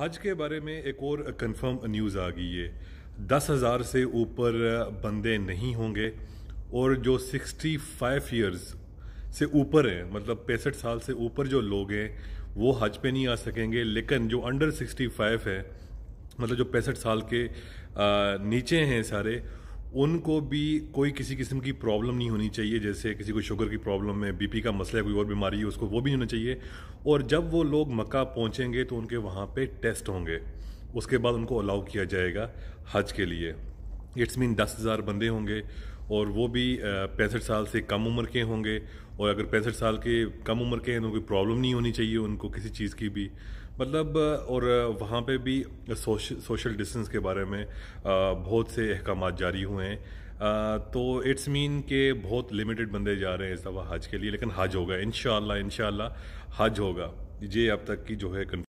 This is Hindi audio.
हज के बारे में एक और कंफर्म न्यूज़ आ गई है दस हज़ार से ऊपर बंदे नहीं होंगे और जो सिक्सटी फाइव ईयर्स से ऊपर हैं मतलब पैंसठ साल से ऊपर जो लोग हैं वो हज पे नहीं आ सकेंगे लेकिन जो अंडर सिक्सटी फाइव है मतलब जो पैंसठ साल के नीचे हैं सारे उनको भी कोई किसी किस्म की प्रॉब्लम नहीं होनी चाहिए जैसे किसी को शुगर की प्रॉब्लम है बीपी का मसला है कोई और बीमारी है उसको वो भी होना चाहिए और जब वो लोग मक्का पहुँचेंगे तो उनके वहाँ पर टेस्ट होंगे उसके बाद उनको अलाउ किया जाएगा हज के लिए इट्स मीन दस हज़ार बंदे होंगे और वो भी पैंसठ साल से कम उम्र के होंगे और अगर पैंसठ साल के कम उम्र के हैं तो कोई प्रॉब्लम नहीं होनी चाहिए उनको किसी चीज़ की भी मतलब और वहाँ पे भी सोश, सोशल डिस्टेंस के बारे में बहुत से अहकाम जारी हुए हैं तो इट्स मीन के बहुत लिमिटेड बंदे जा रहे हैं इस दफ़ा हज के लिए लेकिन हज होगा इन शाला इन हज होगा ये अब तक की जो है